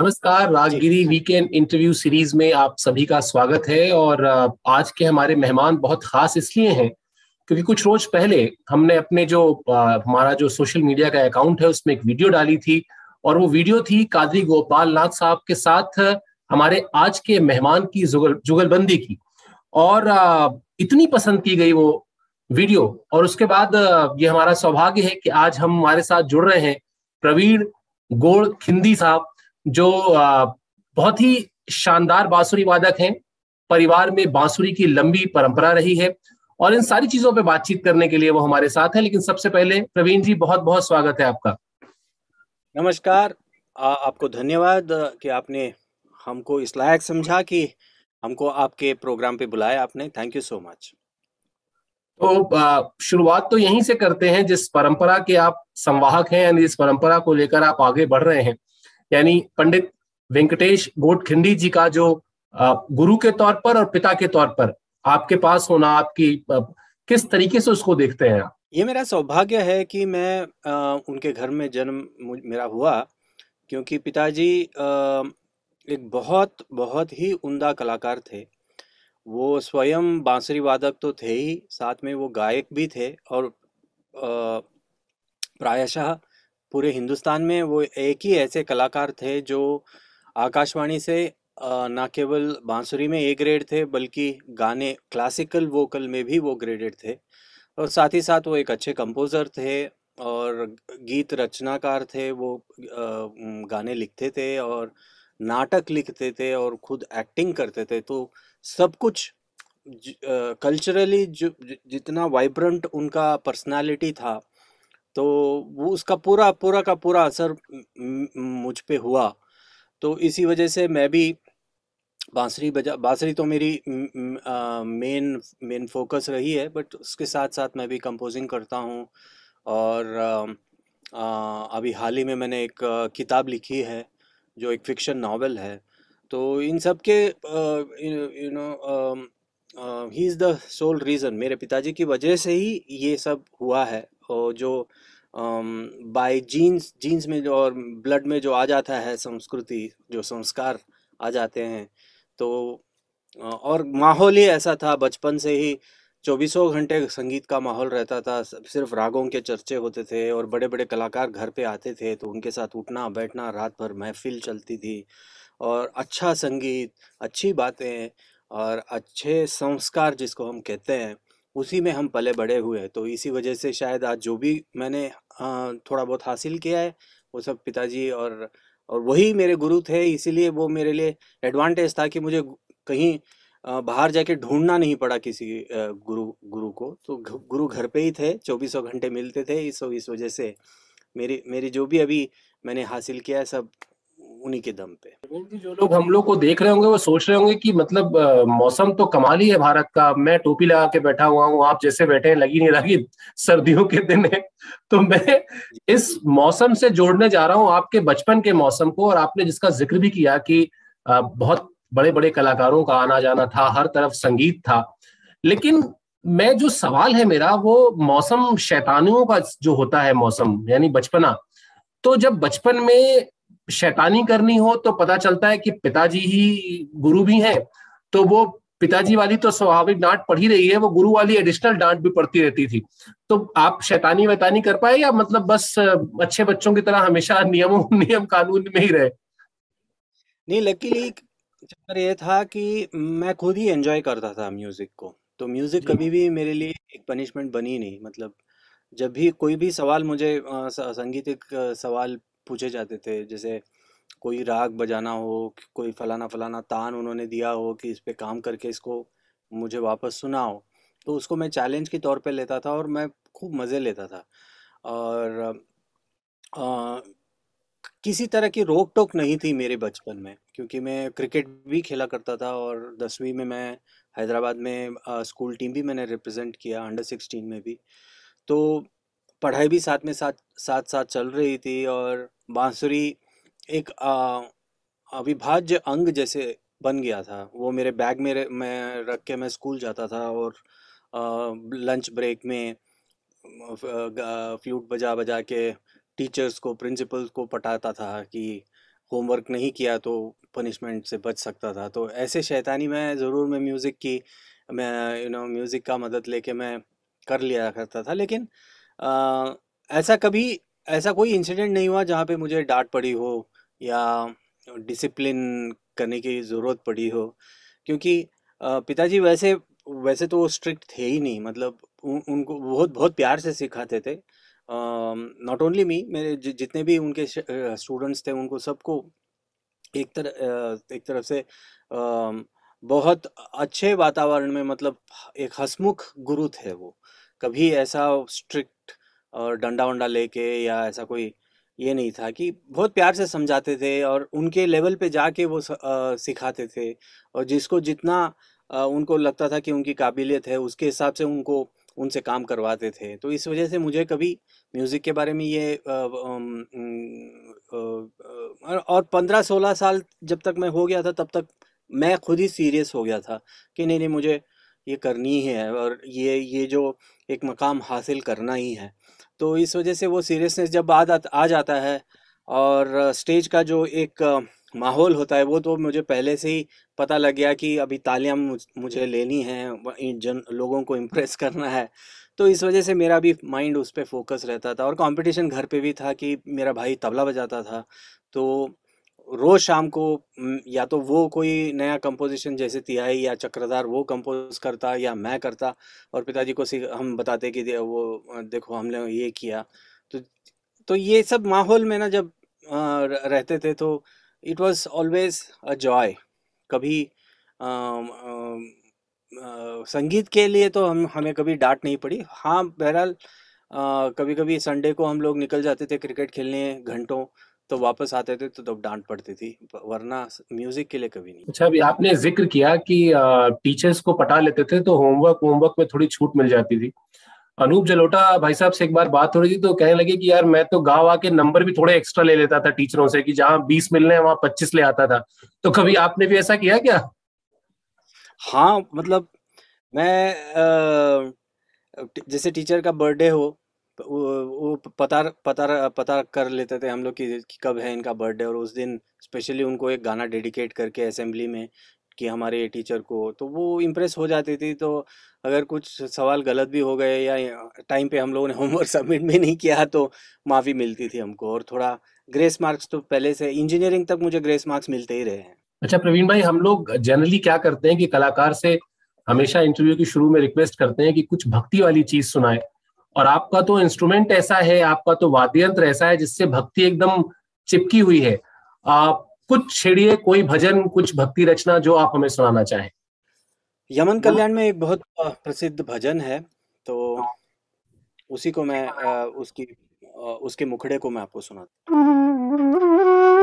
नमस्कार Rajagiri weekend interview series में आप सभी का स्वागत है और आज के हमारे मेहमान बहुत खास इसलिए हैं क्योंकि कुछ रोज पहले हमने अपने जो हमारा जो सोशल मीडिया का अकाउंट है उसमें एक वीडियो डाली थी और वो वीडियो थी कादरी गोपाल नाथ साहब के साथ हमारे आज के मेहमान की जुगल जुगलबंदी की और इतनी पसंद की गई वो वीडियो और उसके बाद ये हमारा सौभाग्य है कि आज हम हमारे साथ जुड़ रहे हैं प्रवीण गोड़ खिंदी साहब जो बहुत ही शानदार बांसुरी वादक हैं परिवार में बांसुरी की लंबी परंपरा रही है और इन सारी चीजों पर बातचीत करने के लिए वो हमारे साथ हैं लेकिन सबसे पहले प्रवीण जी बहुत बहुत स्वागत है आपका नमस्कार आ, आपको धन्यवाद कि आपने हमको इस लायक समझा कि हमको आपके प्रोग्राम पे बुलाया आपने थैंक यू सो मच तो शुरुआत तो यहीं से करते हैं जिस परंपरा के आप संवाहक हैं यानी जिस परंपरा को लेकर आप आगे बढ़ रहे हैं यानी पंडित वेंकटेश गोटखिंडी जी का जो गुरु के तौर पर और पिता के तौर पर आपके पास होना आपकी किस तरीके से उसको देखते हैं आप ये मेरा सौभाग्य है कि मैं आ, उनके घर में जन्म मेरा हुआ क्योंकि पिताजी एक बहुत बहुत ही उमदा कलाकार थे वो स्वयं बांसुरी वादक तो थे ही साथ में वो गायक भी थे और प्रायशः पूरे हिंदुस्तान में वो एक ही ऐसे कलाकार थे जो आकाशवाणी से ना केवल बांसुरी में ए ग्रेड थे बल्कि गाने क्लासिकल वोकल में भी वो ग्रेडेड थे और साथ ही साथ वो एक अच्छे कंपोज़र थे और गीत रचनाकार थे वो गाने लिखते थे और नाटक लिखते थे और खुद एक्टिंग करते थे तो सब कुछ कल्चरली जो जितना वाइब्रेंट उनका पर्सनालिटी था तो वो उसका पूरा पूरा का पूरा असर मुझ पे हुआ तो इसी वजह से मैं भी बांसुरी बजा बांसुरी तो मेरी मेन मेन फोकस रही है बट उसके साथ साथ मैं भी कंपोजिंग करता हूँ और आ, आ, अभी हाल ही में मैंने एक किताब लिखी है जो एक फिक्शन नावल है तो इन सब के you know he is the sole reason मेरे पिताजी की वजह से ही ये सब हुआ है जो बाय जीन्स जीन्स में जो और ब्लड में जो आ जाता है संस्कृति जो संस्कार आ जाते हैं तो और माहौल ही ऐसा था बचपन से ही चौबीसों घंटे संगीत का माहौल रहता था सिर्फ रागों के चर्चे होते थे और बड़े बड़े कलाकार घर पे आते थे तो उनके साथ उठना बैठना रात भर महफिल चलती थी और अच्छा संगीत अच्छी बातें और अच्छे संस्कार जिसको हम कहते हैं उसी में हम पले बड़े हुए हैं तो इसी वजह से शायद आज जो भी मैंने थोड़ा बहुत हासिल किया है वो सब पिताजी और और वही मेरे गुरु थे इसीलिए वो मेरे लिए एडवांटेज था कि मुझे कहीं बाहर जाके ढूंढना नहीं पड़ा किसी गुरु गुरु को तो गुरु घर पे ही थे चौबीसों घंटे मिलते थे इस इस वजह से मेरी मेरी जो भी अभी मैंने हासिल किया है सब उन्हीं के दम पे जो लोग हम लोग को देख रहे होंगे वो सोच रहे होंगे कि मतलब आ, मौसम तो कमाल ही है भारत का मैं टोपी लगा के बैठा हुआ हूँ आप जैसे बैठे हैं लगी नहीं लगी सर्दियों के दिन है तो मैं इस मौसम से जोड़ने जा रहा हूँ आपके बचपन के मौसम को और आपने जिसका जिक्र भी किया कि आ, बहुत बड़े बड़े कलाकारों का आना जाना था हर तरफ संगीत था लेकिन मैं जो सवाल है मेरा वो मौसम शैतानियों का जो होता है मौसम यानी बचपना तो जब बचपन में शैतानी करनी हो तो पता चलता है कि पिताजी ही गुरु भी हैं तो वो पिताजी वाली तो स्वाभाविक डांट पड़ी रही है वो गुरु वाली एडिशनल डांट भी पढ़ती रहती थी तो आप शैतानी वैतानी कर पाए या मतलब बस अच्छे बच्चों की तरह हमेशा नियमों नियम कानून में ही रहे नहीं लकीली चक्कर ये था कि मैं खुद ही एंजॉय करता था म्यूजिक को तो म्यूजिक कभी भी मेरे लिए एक पनिशमेंट बनी नहीं मतलब जब भी कोई भी सवाल मुझे संगीतिक सवाल पूछे जाते थे जैसे कोई राग बजाना हो कोई फलाना फलाना तान उन्होंने दिया हो कि इस पर काम करके इसको मुझे वापस सुना हो तो उसको मैं चैलेंज के तौर पे लेता था और मैं खूब मज़े लेता था और आ, किसी तरह की रोक टोक नहीं थी मेरे बचपन में क्योंकि मैं क्रिकेट भी खेला करता था और दसवीं में मैं हैदराबाद में आ, स्कूल टीम भी मैंने रिप्रेजेंट किया अंडर सिक्सटीन में भी तो पढ़ाई भी साथ में साथ साथ साथ चल रही थी और बांसुरी एक अविभाज्य अंग जैसे बन गया था वो मेरे बैग में मैं रख के मैं स्कूल जाता था और लंच ब्रेक में फ्लूट बजा बजा के टीचर्स को प्रिंसिपल को पटाता था कि होमवर्क नहीं किया तो पनिशमेंट से बच सकता था तो ऐसे शैतानी में ज़रूर मैं म्यूज़िक की मैं यू नो म्यूज़िक का मदद लेके मैं कर लिया करता था लेकिन ऐसा कभी ऐसा कोई इंसिडेंट नहीं हुआ जहाँ पे मुझे डांट पड़ी हो या डिसिप्लिन करने की ज़रूरत पड़ी हो क्योंकि पिताजी वैसे वैसे तो वो स्ट्रिक्ट थे ही नहीं मतलब उनको बहुत बहुत प्यार से सिखाते थे नॉट ओनली मी मेरे ज, जितने भी उनके स्टूडेंट्स थे उनको सबको एक तरह एक तरफ से बहुत अच्छे वातावरण में मतलब एक हसमुख गुरु थे वो कभी ऐसा स्ट्रिक्ट और डंडा वंडा लेके या ऐसा कोई ये नहीं था कि बहुत प्यार से समझाते थे और उनके लेवल पे जाके वो सिखाते थे और जिसको जितना उनको लगता था कि उनकी काबिलियत है उसके हिसाब से उनको उनसे काम करवाते थे तो इस वजह से मुझे कभी म्यूज़िक के बारे में ये और पंद्रह सोलह साल जब तक मैं हो गया था तब तक मैं खुद ही सीरियस हो गया था कि नहीं नहीं मुझे ये करनी ही है और ये ये जो एक मकाम हासिल करना ही है तो इस वजह से वो सीरियसनेस जब आ आ जाता है और स्टेज का जो एक माहौल होता है वो तो मुझे पहले से ही पता लग गया कि अभी तालियां मुझे लेनी है जन लोगों को इम्प्रेस करना है तो इस वजह से मेरा भी माइंड उस पर फोकस रहता था और कंपटीशन घर पे भी था कि मेरा भाई तबला बजाता था तो रोज़ शाम को या तो वो कोई नया कंपोजिशन जैसे तिहाई या चक्रधार वो कंपोज करता या मैं करता और पिताजी को हम बताते कि वो देखो हमने ये किया तो तो ये सब माहौल में ना जब रहते थे तो it was always a joy कभी आ, आ, आ, संगीत के लिए तो हम हमें कभी डांट नहीं पड़ी हाँ बहरहाल कभी कभी संडे को हम लोग निकल जाते थे क्रिकेट खेलने घंटों तो वापस आते थे तो तब डांट पड़ती थी वरना म्यूजिक के लिए कभी नहीं अच्छा अभी आपने जिक्र किया कि टीचर्स को पटा लेते थे तो होमवर्क होमवर्क में थोड़ी छूट मिल जाती थी अनूप जलोटा भाई साहब से एक बार बात हो रही थी तो कहने लगे कि यार मैं तो गांव आके नंबर भी थोड़े एक्स्ट्रा ले लेता था टीचरों से कि जहाँ बीस मिल रहे हैं वहां पच्चीस ले आता था तो कभी आपने भी ऐसा किया क्या हाँ मतलब मैं आ, जैसे टीचर का बर्थडे हो वो पता पता पता कर लेते थे हम लोग कि, कब है इनका बर्थडे और उस दिन स्पेशली उनको एक गाना डेडिकेट करके असेंबली में कि हमारे टीचर को तो वो इम्प्रेस हो जाती थी तो अगर कुछ सवाल गलत भी हो गए या टाइम पे हम लोगों ने होमवर्क सबमिट भी नहीं किया तो माफ़ी मिलती थी हमको और थोड़ा ग्रेस मार्क्स तो पहले से इंजीनियरिंग तक मुझे ग्रेस मार्क्स मिलते ही रहे हैं अच्छा प्रवीण भाई हम लोग जनरली क्या करते हैं कि कलाकार से हमेशा इंटरव्यू के शुरू में रिक्वेस्ट करते हैं कि कुछ भक्ति वाली चीज सुनाए और आपका तो इंस्ट्रूमेंट ऐसा है आपका तो वाद्य यंत्र ऐसा है जिससे भक्ति एकदम चिपकी हुई है आप कुछ छेड़िए कोई भजन कुछ भक्ति रचना जो आप हमें सुनाना चाहें यमन कल्याण में एक बहुत प्रसिद्ध भजन है तो उसी को मैं उसकी उसके मुखड़े को मैं आपको सुनाता हूँ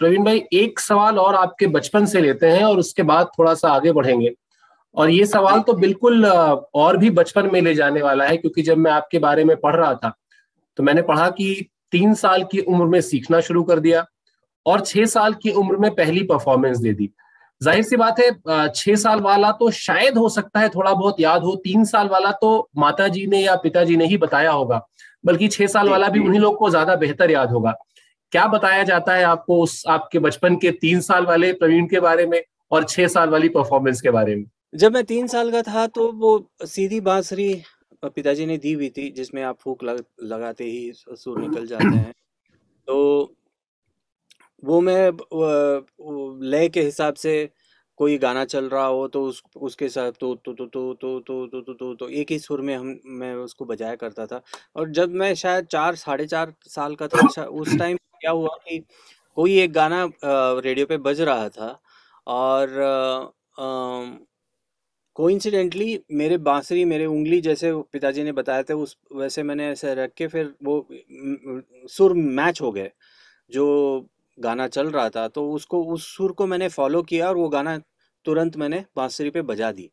प्रवीण भाई एक सवाल और आपके बचपन से लेते हैं और उसके बाद थोड़ा सा आगे बढ़ेंगे और ये सवाल तो बिल्कुल और भी बचपन में ले जाने वाला है क्योंकि जब मैं आपके बारे में पढ़ रहा था तो मैंने पढ़ा कि तीन साल की उम्र में सीखना शुरू कर दिया और छह साल की उम्र में पहली परफॉर्मेंस दे दी जाहिर सी बात है छह साल वाला तो शायद हो सकता है थोड़ा बहुत याद हो तीन साल वाला तो माता जी ने या पिताजी ने ही बताया होगा बल्कि छह साल वाला भी उन्हीं लोग को ज्यादा बेहतर याद होगा क्या बताया जाता है आपको उस आपके बचपन के तीन साल वाले प्रवीण के बारे में और छह साल वाली परफॉर्मेंस के बारे में जब मैं तीन साल का था तो वो सीधी बांसुरी पिताजी ने दी हुई थी जिसमें आप फूक लग, लगाते ही सुर निकल जाते हैं तो वो मैं लय के हिसाब से कोई गाना चल रहा हो तो उस उसके साथ तो तो तो तो तो तो तो तो तो तो एक ही सुर में हम मैं उसको बजाया करता था और जब मैं शायद चार साढ़े चार साल का था उस टाइम क्या हुआ कि कोई एक गाना रेडियो पे बज रहा था और कोइंसिडेंटली मेरे बांसुरी मेरे उंगली जैसे पिताजी ने बताया था उस वैसे मैंने ऐसे रख के फिर वो सुर मैच हो गए जो गाना चल रहा था तो उसको उस सुर को मैंने फॉलो किया और वो गाना तुरंत मैंने बांसुरी पे बजा दी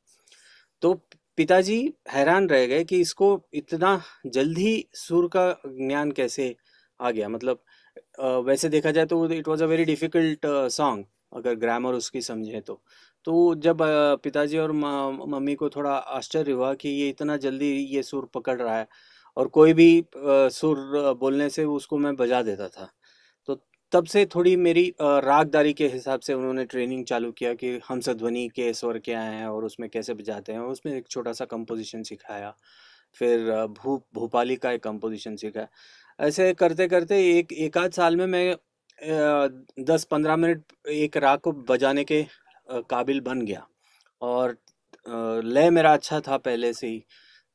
तो पिताजी हैरान रह गए कि इसको इतना जल्दी सुर का ज्ञान कैसे आ गया मतलब वैसे देखा जाए तो it was a very difficult song अगर ग्रामर उसकी समझें तो तो जब पिताजी और मम्मी को थोड़ा आश्चर्य हुआ कि ये इतना जल्दी ये सुर पकड़ रहा है और कोई भी सुर बोलने से उसको मैं बजा देता था तो तब से थोड़ी मेरी रागदारी के हिसाब से उन्होंने ट्रेनिंग चालू किया कि हम ध्वनि के स्वर क्या हैं और उसमें कैसे बजाते हैं उसमें एक छोटा सा कंपोजिशन सिखाया फिर भू भोपाली का एक कंपोजिशन सीखा ऐसे करते करते एक एक आध साल में मैं दस पंद्रह मिनट एक राग को बजाने के काबिल बन गया और लय मेरा अच्छा था पहले से ही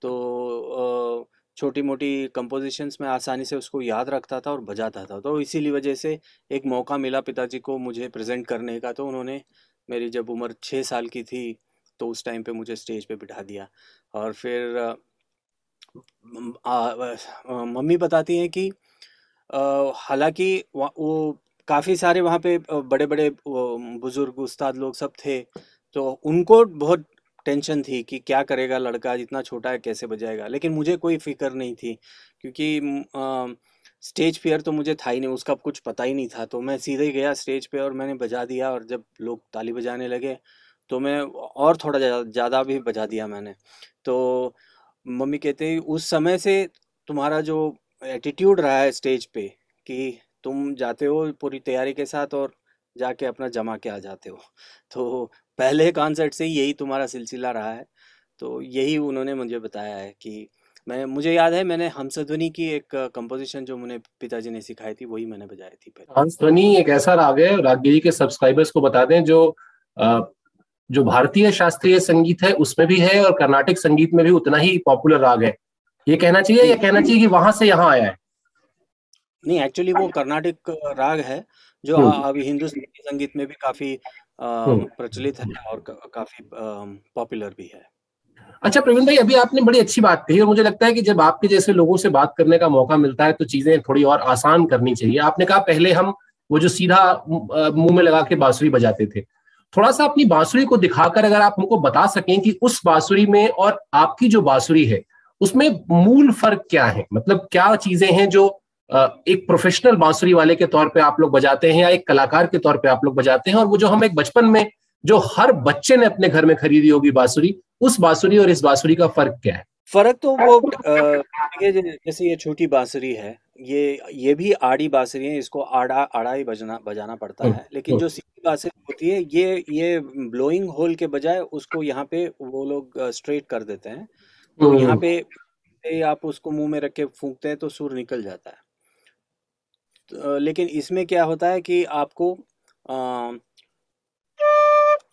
तो छोटी मोटी कंपोजिशंस में आसानी से उसको याद रखता था और बजाता था तो इसीलिए वजह से एक मौका मिला पिताजी को मुझे प्रेजेंट करने का तो उन्होंने मेरी जब उम्र छः साल की थी तो उस टाइम पे मुझे स्टेज पे बिठा दिया और फिर मम्मी बताती हैं कि हालांकि वो काफ़ी सारे वहाँ पे बड़े बड़े बुज़ुर्ग उस्ताद लोग सब थे तो उनको बहुत टेंशन थी कि क्या करेगा लड़का जितना छोटा है कैसे बजाएगा लेकिन मुझे कोई फिक्र नहीं थी क्योंकि आ, स्टेज फेयर तो मुझे था ही नहीं उसका कुछ पता ही नहीं था तो मैं सीधे ही गया स्टेज पे और मैंने बजा दिया और जब लोग ताली बजाने लगे तो मैं और थोड़ा ज़्यादा भी बजा दिया मैंने तो मम्मी कहते हैं उस समय से तुम्हारा जो एटीट्यूड रहा है स्टेज पे कि तुम जाते हो पूरी तैयारी के साथ और जाके अपना जमा के आ जाते हो तो पहले कॉन्सर्ट से यही तुम्हारा सिलसिला रहा है तो यही उन्होंने मुझे बताया है कि मैं मुझे याद है मैंने हमसध्वनि की एक कंपोजिशन जो मुझे पिताजी ने सिखाई थी वही मैंने बजाई थी हमसध्वनि एक ऐसा राग है रागगिरी के सब्सक्राइबर्स को बता दें जो जो भारतीय शास्त्रीय संगीत है उसमें भी है और कर्नाटक संगीत में भी उतना ही पॉपुलर राग है ये कहना चाहिए या कहना चाहिए कि वहां से यहाँ आया है नहीं एक्चुअली वो हाँ। कर्नाटक राग है जो हम्म। अभी हिंदू संगीत में भी काफी हम्म। प्रचलित है और काफी पॉपुलर भी है अच्छा प्रवीण भाई अभी आपने बड़ी अच्छी बात कही और मुझे लगता है कि जब आपके जैसे लोगों से बात करने का मौका मिलता है तो चीजें थोड़ी और आसान करनी चाहिए आपने कहा पहले हम वो जो सीधा मुंह में लगा के बांसुरी बजाते थे थोड़ा सा अपनी बांसुरी को दिखाकर अगर आप हमको बता सकें कि उस बांसुरी में और आपकी जो बांसुरी है उसमें मूल फर्क क्या है मतलब क्या चीजें हैं जो एक प्रोफेशनल बांसुरी वाले के तौर पे आप लोग बजाते हैं या एक कलाकार के तौर पे आप लोग बजाते हैं और वो जो हम एक बचपन में जो हर बच्चे ने अपने घर में खरीदी होगी बांसुरी उस बांसुरी और इस बांसुरी का फर्क क्या है फर्क तो वो आ, जैसे ये छोटी बांसुरी है ये ये भी आड़ी बांसुरी है इसको आड़ा आड़ा ही बजना बजाना पड़ता हम्म, है लेकिन जो हम्म। सीधी बांसुरी होती है ये ये ब्लोइंग होल के बजाय उसको यहाँ पे वो लोग स्ट्रेट कर देते हैं तो हम्म। यहाँ पे आप उसको मुंह में रख के फूंकते हैं तो सुर निकल जाता है तो, लेकिन इसमें क्या होता है कि आपको आ,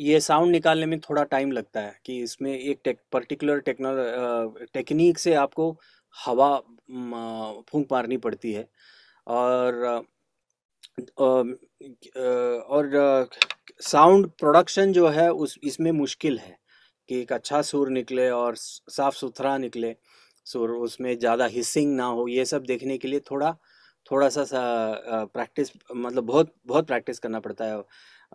ये साउंड निकालने में थोड़ा टाइम लगता है कि इसमें एक टेक, पर्टिकुलर टेक्नो टेक्निक से आपको हवा फूंक मारनी पड़ती है और और साउंड प्रोडक्शन जो है उस इसमें मुश्किल है कि एक अच्छा सुर निकले और साफ़ सुथरा निकले सुर उसमें ज़्यादा हिसिंग ना हो ये सब देखने के लिए थोड़ा थोड़ा सा, सा प्रैक्टिस मतलब बहुत बहुत प्रैक्टिस करना पड़ता है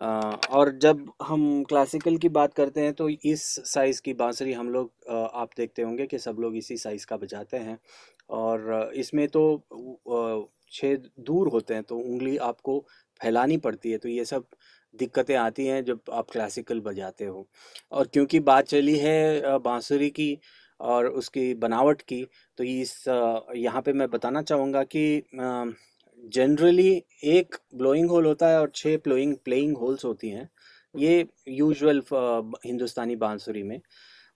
और जब हम क्लासिकल की बात करते हैं तो इस साइज़ की बांसुरी हम लोग आप देखते होंगे कि सब लोग इसी साइज़ का बजाते हैं और इसमें तो छेद दूर होते हैं तो उंगली आपको फैलानी पड़ती है तो ये सब दिक्कतें आती हैं जब आप क्लासिकल बजाते हो और क्योंकि बात चली है बांसुरी की और उसकी बनावट की तो इस यहाँ पे मैं बताना चाहूँगा कि जनरली एक ब्लोइंग होल होता है और छः प्लोइंग प्लेइंग होल्स होती हैं ये यूजुअल uh, हिंदुस्तानी बांसुरी में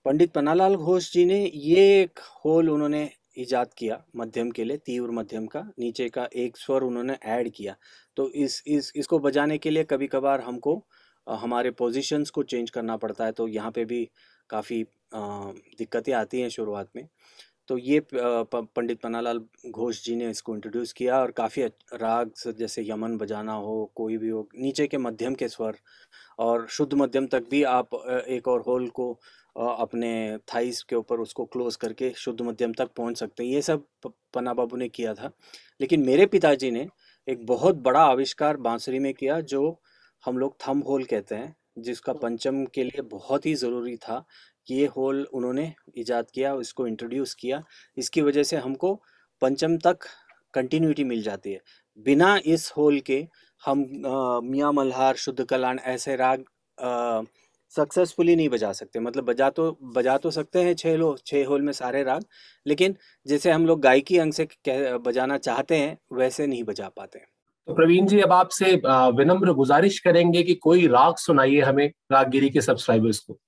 पंडित पन्नालाल घोष जी ने ये एक होल उन्होंने ईजाद किया मध्यम के लिए तीव्र मध्यम का नीचे का एक स्वर उन्होंने ऐड किया तो इस इस इसको बजाने के लिए कभी कभार हमको uh, हमारे पोजीशंस को चेंज करना पड़ता है तो यहाँ पे भी काफ़ी uh, दिक्कतें आती हैं शुरुआत में तो ये पंडित पन्नालाल घोष जी ने इसको इंट्रोड्यूस किया और काफ़ी राग जैसे यमन बजाना हो कोई भी हो नीचे के मध्यम के स्वर और शुद्ध मध्यम तक भी आप एक और होल को अपने थाइस के ऊपर उसको क्लोज करके शुद्ध मध्यम तक पहुंच सकते हैं ये सब पन्ना बाबू ने किया था लेकिन मेरे पिताजी ने एक बहुत बड़ा आविष्कार बांसुरी में किया जो हम लोग थम होल कहते हैं जिसका पंचम के लिए बहुत ही ज़रूरी था ये होल उन्होंने ईजाद किया इसको इंट्रोड्यूस किया इसकी वजह से हमको पंचम तक कंटिन्यूटी मिल जाती है बिना इस होल के हम मियाँ मल्हार शुद्ध कलान ऐसे राग सक्सेसफुली नहीं बजा सकते मतलब बजा तो बजा तो सकते हैं छः लो छः होल में सारे राग लेकिन जैसे हम लोग गायकी अंग से बजाना चाहते हैं वैसे नहीं बजा पाते तो प्रवीण जी अब आपसे विनम्र गुजारिश करेंगे कि कोई राग सुनाइए हमें राग गिरी के सब्सक्राइबर्स को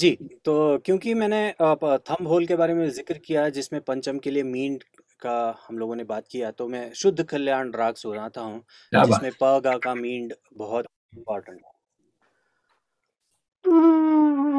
जी, तो क्योंकि मैंने आप होल के बारे में ज़िक्र किया जिसमें पंचम के लिए मीन का हम लोगों ने बात किया तो मैं शुद्ध कल्याण राग सुनाता हूँ जिसमें पगा का मीन बहुत इम्पोर्टेंट है। hmm.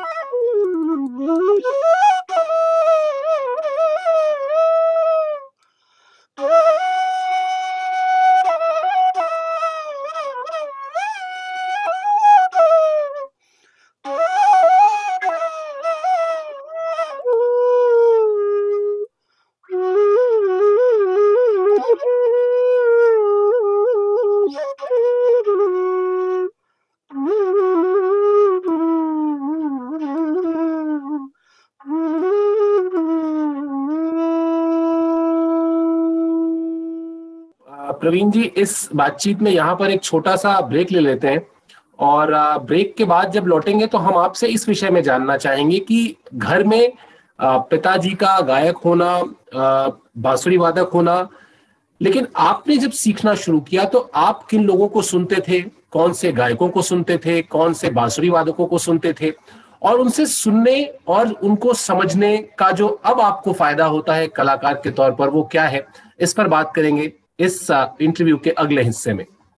Oh, my God. Praveen जी इस बातचीत में यहाँ पर एक छोटा सा ब्रेक ले लेते हैं और ब्रेक के बाद जब लौटेंगे तो हम आपसे इस विषय में जानना चाहेंगे कि घर में पिताजी का गायक होना बांसुरी वादक होना लेकिन आपने जब सीखना शुरू किया तो आप किन लोगों को सुनते थे कौन से गायकों को सुनते थे कौन से बांसुरी वादकों को सुनते थे और उनसे सुनने और उनको समझने का जो अब आपको फायदा होता है कलाकार के तौर पर वो क्या है इस पर बात करेंगे इस इंटरव्यू के अगले हिस्से में